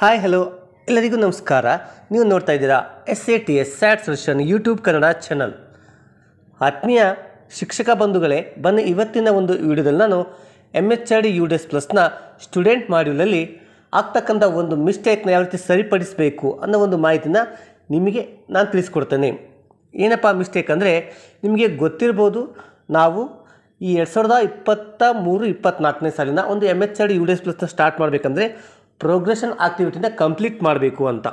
hi hello ಎಲ್ಲರಿಗೂ ನಮಸ್ಕಾರ ನೀವು ನೋಡ್ತಾ ಇದ್ದೀರಾ S A T S sat solution YouTube Kannada channel ಆತ್ಮೀಯ ಶಿಕ್ಷಕ ಬಂಧುಗಳೇ ಬನ್ನಿ ಇವತ್ತಿನ ಒಂದು ವಿಡಿಯೋದಲ್ಲಿ ನಾನು M H R D U D S ಪ್ಲಸ್ನ ಸ್ಟೂಡೆಂಟ್ ಮಾಡ್ಯೂಲಲ್ಲಿ ಆಗ್ತಕ್ಕಂಥ ಒಂದು ಮಿಸ್ಟೇಕ್ನ ಯಾವ ರೀತಿ ಸರಿಪಡಿಸಬೇಕು ಅನ್ನೋ ಒಂದು ಮಾಹಿತಿನ ನಿಮಗೆ ನಾನು ತಿಳಿಸ್ಕೊಡ್ತೇನೆ ಏನಪ್ಪ ಮಿಸ್ಟೇಕ್ ಅಂದರೆ ನಿಮಗೆ ಗೊತ್ತಿರ್ಬೋದು ನಾವು ಈ ಎರಡು ಸಾವಿರದ ಇಪ್ಪತ್ತ ಮೂರು ಇಪ್ಪತ್ತ್ನಾಲ್ಕನೇ ಸಾಲಿನ ಒಂದು M H R D U D S ಪ್ಲಸ್ನ ಸ್ಟಾರ್ಟ್ ಮಾಡಬೇಕಂದ್ರೆ ಪ್ರೋಗ್ರೆಷನ್ ಆಕ್ಟಿವಿಟಿನ ಕಂಪ್ಲೀಟ್ ಮಾಡಬೇಕು ಅಂತ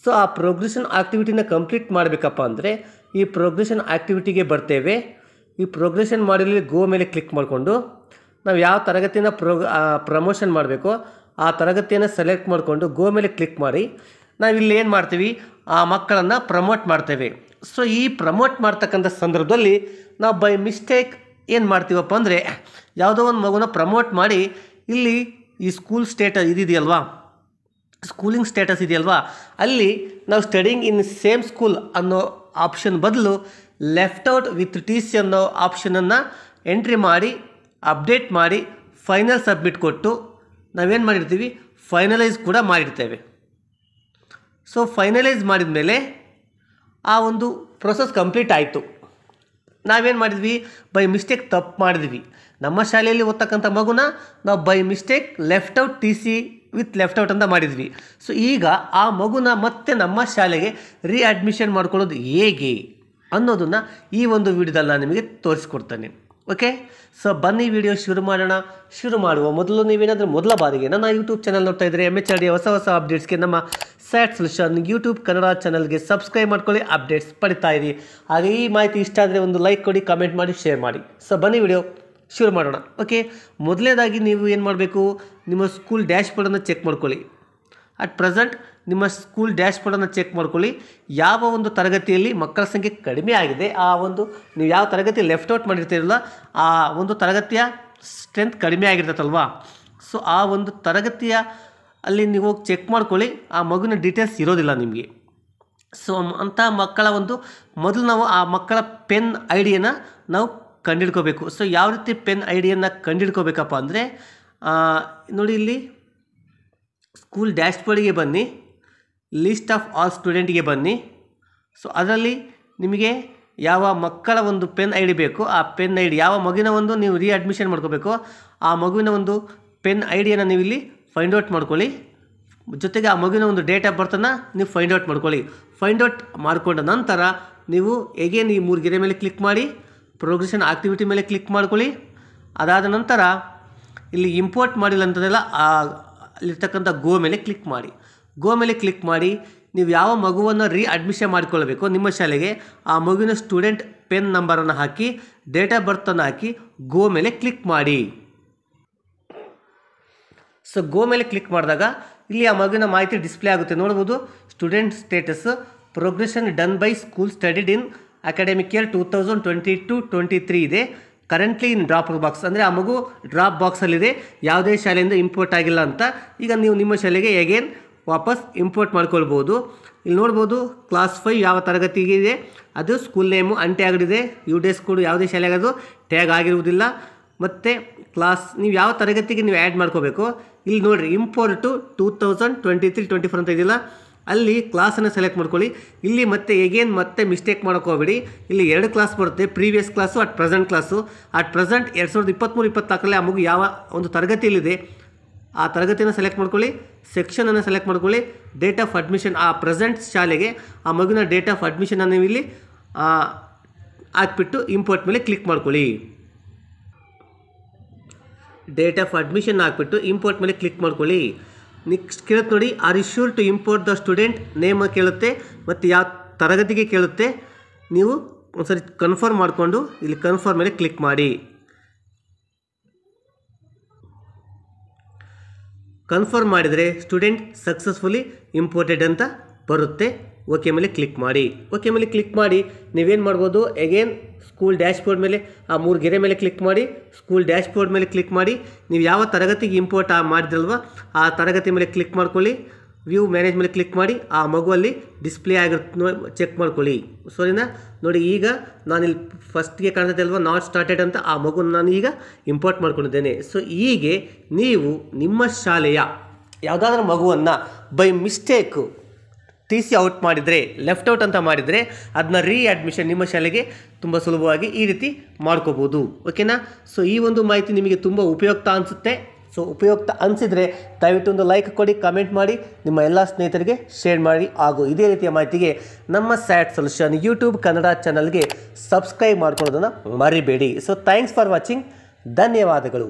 ಸೊ ಆ ಪ್ರೋಗ್ರೆಷನ್ ಆಕ್ಟಿವಿಟಿನ ಕಂಪ್ಲೀಟ್ ಮಾಡಬೇಕಪ್ಪ ಅಂದರೆ ಈ ಪ್ರೋಗ್ರೆಷನ್ ಆ್ಯಕ್ಟಿವಿಟಿಗೆ ಬರ್ತೇವೆ ಈ ಪ್ರೋಗ್ರೆಷನ್ ಮಾಡಿರಲಿ ಗೋ ಮೇಲೆ ಕ್ಲಿಕ್ ಮಾಡಿಕೊಂಡು ನಾವು ಯಾವ ತರಗತಿಯನ್ನು ಪ್ರೋಗ ಪ್ರಮೋಷನ್ ಮಾಡಬೇಕೋ ಆ ತರಗತಿಯನ್ನು ಸೆಲೆಕ್ಟ್ ಮಾಡಿಕೊಂಡು ಗೋ ಮೇಲೆ ಕ್ಲಿಕ್ ಮಾಡಿ ನಾವು ಇಲ್ಲಿ ಏನು ಮಾಡ್ತೀವಿ ಆ ಮಕ್ಕಳನ್ನು ಪ್ರಮೋಟ್ ಮಾಡ್ತೇವೆ ಸೊ ಈ ಪ್ರಮೋಟ್ ಮಾಡ್ತಕ್ಕಂಥ ಸಂದರ್ಭದಲ್ಲಿ ನಾವು ಬೈ ಮಿಸ್ಟೇಕ್ ಏನು ಮಾಡ್ತೀವಪ್ಪ ಅಂದರೆ ಯಾವುದೋ ಒಂದು ಮಗುನ ಪ್ರಮೋಟ್ ಮಾಡಿ ಇಲ್ಲಿ ಈ ಸ್ಕೂಲ್ ಸ್ಟೇಟಸ್ ಇದಿದೆಯಲ್ವಾ ಸ್ಕೂಲಿಂಗ್ ಸ್ಟೇಟಸ್ ಇದೆಯಲ್ವಾ ಅಲ್ಲಿ ನಾವು ಸ್ಟಡಿಂಗ್ ಇನ್ ಸೇಮ್ ಸ್ಕೂಲ್ ಅನ್ನೋ ಆಪ್ಷನ್ ಬದಲು left out with T C ಅನ್ನೋ ಆಪ್ಷನನ್ನು ಎಂಟ್ರಿ ಮಾಡಿ ಅಪ್ಡೇಟ್ ಮಾಡಿ ಫೈನಲ್ ಸಬ್ಮಿಟ್ ಕೊಟ್ಟು ನಾವೇನು ಮಾಡಿರ್ತೀವಿ ಫೈನಲೈಸ್ ಕೂಡ ಮಾಡಿರ್ತೇವೆ ಸೊ ಫೈನಲೈಸ್ ಮಾಡಿದ ಮೇಲೆ ಆ ಒಂದು ಪ್ರೊಸೆಸ್ ಕಂಪ್ಲೀಟ್ ಆಯಿತು ನಾವೇನು ಮಾಡಿದ್ವಿ ಬೈ ಮಿಸ್ಟೇಕ್ ತಪ್ಪು ಮಾಡಿದ್ವಿ ನಮ್ಮ ಶಾಲೆಯಲ್ಲಿ ಓದ್ತಕ್ಕಂಥ ಮಗುನ ನಾವು by mistake left out T C with left out ಅಂತ ಮಾಡಿದ್ವಿ ಸೊ ಈಗ ಆ ಮಗುನ ಮತ್ತೆ ನಮ್ಮ ಶಾಲೆಗೆ ರೀಅಡ್ಮಿಷನ್ ಮಾಡ್ಕೊಳ್ಳೋದು ಹೇಗೆ ಅನ್ನೋದನ್ನು ಈ ಒಂದು ವಿಡಿಯೋದಲ್ಲಿ ನಾನು ನಿಮಗೆ ತೋರಿಸ್ಕೊಡ್ತೇನೆ ಓಕೆ ಸೊ ಬನ್ನಿ ವಿಡಿಯೋ ಶುರು ಮಾಡೋಣ ಶುರು ಮಾಡುವ ಮೊದಲು ನೀವೇನಾದರೂ ಮೊದಲ ಬಾರಿಗೆ ನನ್ನ ಯೂಟ್ಯೂಬ್ ಚಾನಲ್ ನೋಡ್ತಾ ಇದ್ದರೆ ಎಮ್ ಎಚ್ ಆರ್ ಡಿ ಹೊಸ ಹೊಸ ಅಪ್ಡೇಟ್ಸ್ಗೆ ನಮ್ಮ ಸ್ಯಾಟ್ ಸೊಲ್ಯೂಷನ್ ಯೂಟ್ಯೂಬ್ ಕನ್ನಡ ಚಾನಲ್ಗೆ ಸಬ್ಸ್ಕ್ರೈಬ್ ಮಾಡ್ಕೊಳ್ಳಿ ಅಪ್ಡೇಟ್ಸ್ ಪಡಿತಾ ಇರಿ ಹಾಗೆ ಈ ಮಾಹಿತಿ ಇಷ್ಟ ಆದರೆ ಒಂದು ಲೈಕ್ ಕೊಡಿ ಕಮೆಂಟ್ ಮಾಡಿ ಶೇರ್ ಮಾಡಿ ಸೊ ಬನ್ನಿ ವಿಡಿಯೋ ಶುರು ಮಾಡೋಣ ಓಕೆ ಮೊದಲನೇದಾಗಿ ನೀವು ಏನು ಮಾಡಬೇಕು ನಿಮ್ಮ ಸ್ಕೂಲ್ ಡ್ಯಾಶ್ ಬೋರ್ಡನ್ನು ಚೆಕ್ ಮಾಡ್ಕೊಳ್ಳಿ ಅಟ್ ಪ್ರೆಸೆಂಟ್ ನಿಮ್ಮ ಸ್ಕೂಲ್ ಡ್ಯಾಶ್ ಬೋರ್ಡನ್ನು ಚೆಕ್ ಮಾಡ್ಕೊಳ್ಳಿ ಯಾವ ಒಂದು ತರಗತಿಯಲ್ಲಿ ಮಕ್ಕಳ ಸಂಖ್ಯೆ ಕಡಿಮೆ ಆಗಿದೆ ಆ ಒಂದು ನೀವು ಯಾವ ತರಗತಿ ಲೆಫ್ಟ್ ಔಟ್ ಮಾಡಿರ್ತೀರಲ್ಲ ಆ ಒಂದು ತರಗತಿಯ ಸ್ಟ್ರೆಂತ್ ಕಡಿಮೆ ಆಗಿರ್ತೈತಲ್ವಾ ಸೊ ಆ ಒಂದು ತರಗತಿಯ ಅಲ್ಲಿ ನೀವು ಹೋಗಿ ಚೆಕ್ ಮಾಡ್ಕೊಳ್ಳಿ ಆ ಮಗುವಿನ ಡೀಟೇಲ್ಸ್ ಇರೋದಿಲ್ಲ ನಿಮಗೆ ಸೊ ಅಂಥ ಮಕ್ಕಳ ಒಂದು ಮೊದಲು ನಾವು ಆ ಮಕ್ಕಳ ಪೆನ್ ಐಡಿಯನ್ನು ನಾವು ಕಂಡಿಡ್ಕೋಬೇಕು ಸೊ ಯಾವ ರೀತಿ ಪೆನ್ ಐಡಿಯನ್ನು ಕಂಡಿಡ್ಕೋಬೇಕಪ್ಪ ಅಂದರೆ ನೋಡಿ ಇಲ್ಲಿ ಸ್ಕೂಲ್ ಡ್ಯಾಶ್ ಬೋರ್ಡಿಗೆ ಬನ್ನಿ ಲೀಸ್ಟ್ ಆಫ್ ಆಲ್ ಸ್ಟೂಡೆಂಟಿಗೆ ಬನ್ನಿ ಸೊ ಅದರಲ್ಲಿ ನಿಮಗೆ ಯಾವ ಮಕ್ಕಳ ಒಂದು ಪೆನ್ ಐ ಡಿ ಬೇಕು ಆ ಪೆನ್ ಐ ಡಿ ಯಾವ ಮಗುವಿನ ಒಂದು ನೀವು ರೀ ಅಡ್ಮಿಷನ್ ಮಾಡ್ಕೋಬೇಕು ಆ ಮಗುವಿನ ಒಂದು ಪೆನ್ ಐ ಡಿಯನ್ನು ನೀವು ಇಲ್ಲಿ ಫೈಂಡ್ ಔಟ್ ಮಾಡ್ಕೊಳ್ಳಿ ಜೊತೆಗೆ ಆ ಮಗುವಿನ ಒಂದು ಡೇಟ್ ಆಫ್ ಬರ್ತನ್ನು ನೀವು ಫೈಂಡ್ ಔಟ್ ಮಾಡ್ಕೊಳ್ಳಿ ಫೈಂಡ್ ಔಟ್ ಮಾಡಿಕೊಂಡ ನಂತರ ನೀವು ಹೇಗೆ ಈ ಮೂರು ಗೆರೆ ಮೇಲೆ ಕ್ಲಿಕ್ ಮಾಡಿ ಪ್ರೋಗ್ರೆಷನ್ ಆಕ್ಟಿವಿಟಿ ಮೇಲೆ ಕ್ಲಿಕ್ ಮಾಡ್ಕೊಳ್ಳಿ ಅದಾದ ನಂತರ ಇಲ್ಲಿ ಇಂಪೋರ್ಟ್ ಮಾಡಿಲ್ಲ ಅಂತಂದೆಲ್ಲ ಅಲ್ಲಿರ್ತಕ್ಕಂಥ ಗೋ ಮೇಲೆ ಕ್ಲಿಕ್ ಮಾಡಿ ಗೋ ಮೇಲೆ ಕ್ಲಿಕ್ ಮಾಡಿ ನೀವು ಯಾವ ಮಗುವನ್ನು ರೀ ಅಡ್ಮಿಷನ್ ಮಾಡಿಕೊಳ್ಬೇಕು ನಿಮ್ಮ ಶಾಲೆಗೆ ಆ ಮಗುವಿನ ಸ್ಟೂಡೆಂಟ್ ಪೆನ್ ನಂಬರನ್ನು ಹಾಕಿ ಡೇಟ್ ಆಫ್ ಬರ್ತನ್ನು ಹಾಕಿ ಗೋ ಮೇಲೆ ಕ್ಲಿಕ್ ಮಾಡಿ ಸೊ ಗೋ ಮೇಲೆ ಕ್ಲಿಕ್ ಮಾಡಿದಾಗ ಇಲ್ಲಿ ಆ ಮಗುವಿನ ಮಾಹಿತಿ ಡಿಸ್ಪ್ಲೇ ಆಗುತ್ತೆ ನೋಡ್ಬೋದು student status progression done by school studied in academic year two thousand twenty two twenty three ಇದೆ ಕರೆಂಟ್ಲಿ ಇನ್ ಡ್ರಾಪ್ ಬಾಕ್ಸ್ ಅಂದರೆ ಆ ಮಗು ಡ್ರಾಪ್ ಬಾಕ್ಸಲ್ಲಿದೆ ಯಾವುದೇ ಶಾಲೆಯಿಂದ ಇಂಪೋರ್ಟ್ ಆಗಿಲ್ಲ ಅಂತ ಈಗ ನೀವು ನಿಮ್ಮ ಶಾಲೆಗೆ ಎಗೇನ್ ವಾಪಸ್ ಇಂಪೋರ್ಟ್ ಮಾಡ್ಕೊಳ್ಬೋದು ಇಲ್ಲಿ ನೋಡ್ಬೋದು ಕ್ಲಾಸ್ ಫೈವ್ ಯಾವ ತರಗತಿಗೆ ಇದೆ ಅದು ಸ್ಕೂಲ್ ನೇಮು ಅಂಟೆ ಆಗಿದೆ ಯು ಡಿ ಎಸ್ ಕೋಡ್ ಯಾವುದೇ ಶಾಲೆಗೆ ಅದು ಟ್ಯಾಗ್ ಆಗಿರುವುದಿಲ್ಲ ಮತ್ತು ಕ್ಲಾಸ್ ನೀವು ಯಾವ ತರಗತಿಗೆ ನೀವು ಆ್ಯಡ್ ಮಾಡ್ಕೋಬೇಕು ಇಲ್ಲಿ ನೋಡಿರಿ import two thousand twenty three twenty four ಅಂತ ಇದೆಯಲ್ಲ ಅಲ್ಲಿ ಕ್ಲಾಸನ್ನು ಸೆಲೆಕ್ಟ್ ಮಾಡ್ಕೊಳ್ಳಿ ಇಲ್ಲಿ ಮತ್ತೆ ಎಗೇನ್ ಮತ್ತೆ ಮಿಸ್ಟೇಕ್ ಮಾಡೋಕ್ಕೋಗ್ಬೇಡಿ ಇಲ್ಲಿ ಎರಡು ಕ್ಲಾಸ್ ಬರುತ್ತೆ previous class at present class at present ಎರಡು ಸಾವಿರದ ಇಪ್ಪತ್ತ್ಮೂರು ಇಪ್ಪತ್ತ್ನಾಲ್ಕರಲ್ಲಿ ಆ ಮಗು ಯಾವ ಒಂದು ತರಗತಿಯಲ್ಲಿದೆ ಆ ತರಗತಿಯನ್ನು ಸೆಲೆಕ್ಟ್ ಮಾಡ್ಕೊಳ್ಳಿ ಸೆಕ್ಷನನ್ನು ಸೆಲೆಕ್ಟ್ ಮಾಡ್ಕೊಳ್ಳಿ ಡೇಟ್ ಆಫ್ ಅಡ್ಮಿಷನ್ ಆ ಪ್ರೆಸೆಂಟ್ ಶಾಲೆಗೆ ಆ ಮಗುನ ಡೇಟ್ ಆಫ್ ಅಡ್ಮಿಷನನ್ನು ಇಲ್ಲಿ ಹಾಕ್ಬಿಟ್ಟು ಇಂಪೋರ್ಟ್ ಮೇಲೆ ಕ್ಲಿಕ್ ಮಾಡ್ಕೊಳ್ಳಿ ಡೇಟ್ ಆಫ್ ಅಡ್ಮಿಷನ್ ಹಾಕ್ಬಿಟ್ಟು ಇಂಪೋರ್ಟ್ ಮೇಲೆ ಕ್ಲಿಕ್ ಮಾಡ್ಕೊಳ್ಳಿ ನೆಕ್ಸ್ಟ್ ಕೇಳುತ್ತೆ ನೋಡಿ are you sure to import the student name ಕೇಳುತ್ತೆ ಮತ್ತು ಯಾವ ತರಗತಿಗೆ ಕೇಳುತ್ತೆ ನೀವು ಒಂದ್ಸರಿ ಕನ್ಫರ್ಮ್ ಮಾಡಿಕೊಂಡು ಇಲ್ಲಿ ಕನ್ಫರ್ಮ್ ಮೇಲೆ ಕ್ಲಿಕ್ ಮಾಡಿ ಕನ್ಫರ್ಮ್ ಮಾಡಿದರೆ ಸ್ಟೂಡೆಂಟ್ ಸಕ್ಸಸ್ಫುಲಿ ಇಂಪೋರ್ಟೆಡ್ ಅಂತ ಬರುತ್ತೆ ಓಕೆ ಮೇಲೆ ಕ್ಲಿಕ್ ಮಾಡಿ ಓಕೆ ಮೇಲೆ ಕ್ಲಿಕ್ ಮಾಡಿ ನೀವೇನು ಮಾಡ್ಬೋದು ಎಗೇನ್ ಸ್ಕೂಲ್ ಡ್ಯಾಶ್ ಬೋರ್ಡ್ ಮೇಲೆ ಆ ಮೂರು ಗೆರೆ ಮೇಲೆ ಕ್ಲಿಕ್ ಮಾಡಿ ಸ್ಕೂಲ್ ಡ್ಯಾಶ್ ಬೋರ್ಡ್ ಮೇಲೆ ಕ್ಲಿಕ್ ಮಾಡಿ ನೀವು ಯಾವ ತರಗತಿಗೆ ಇಂಪೋರ್ಟ್ ಮಾಡಿದ್ರಲ್ವ ಆ ತರಗತಿ ಮೇಲೆ ಕ್ಲಿಕ್ ಮಾಡ್ಕೊಳ್ಳಿ ವ್ಯೂ ಮ್ಯಾನೇಜ್ ಮೇಲೆ ಕ್ಲಿಕ್ ಮಾಡಿ ಆ ಮಗುವಲ್ಲಿ ಡಿಸ್ಪ್ಲೇ ಆಗಿರುತ್ತೆ ಚೆಕ್ ಮಾಡ್ಕೊಳ್ಳಿ ಸೋರಿನಾ ನೋಡಿ ಈಗ ನಾನಿಲ್ಲಿ ಫಸ್ಟ್ಗೆ ಕಾಣ್ತದೆ ಅಲ್ವಾ ನಾಟ್ ಸ್ಟಾರ್ಟೆಡ್ ಅಂತ ಆ ಮಗು ನಾನು ಈಗ ಇಂಪೋರ್ಟ್ ಮಾಡ್ಕೊಂಡಿದ್ದೇನೆ ಸೊ ಹೀಗೆ ನೀವು ನಿಮ್ಮ ಶಾಲೆಯ ಯಾವುದಾದ್ರೂ ಮಗುವನ್ನು by mistake T C out ಮಾಡಿದರೆ ಲೆಫ್ಟ್ ಔಟ್ ಅಂತ ಮಾಡಿದರೆ ಅದನ್ನ ರೀ ಅಡ್ಮಿಷನ್ ನಿಮ್ಮ ಶಾಲೆಗೆ ತುಂಬ ಸುಲಭವಾಗಿ ಈ ರೀತಿ ಮಾಡ್ಕೋಬೋದು ಓಕೆನಾ ಸೊ ಈ ಒಂದು ಮಾಹಿತಿ ನಿಮಗೆ ತುಂಬ ಉಪಯುಕ್ತ ಅನಿಸುತ್ತೆ ಸೊ ಉಪಯುಕ್ತ ಅನಿಸಿದರೆ ದಯವಿಟ್ಟು ಒಂದು ಲೈಕ್ ಕೊಡಿ ಕಮೆಂಟ್ ಮಾಡಿ ನಿಮ್ಮ ಎಲ್ಲ ಸ್ನೇಹಿತರಿಗೆ ಶೇರ್ ಮಾಡಿ ಹಾಗೂ ಇದೇ ರೀತಿಯ ಮಾಹಿತಿಗೆ ನಮ್ಮ ಸ್ಯಾಟ್ ಸೊಲ್ಯೂಷನ್ ಯೂಟ್ಯೂಬ್ ಕನ್ನಡ ಚಾನಲ್ಗೆ ಸಬ್ಸ್ಕ್ರೈಬ್ ಮಾಡ್ಕೊಳ್ಳೋದನ್ನು ಮರಿಬೇಡಿ ಸೊ ಥ್ಯಾಂಕ್ಸ್ ಫಾರ್ ವಾಚಿಂಗ್ ಧನ್ಯವಾದಗಳು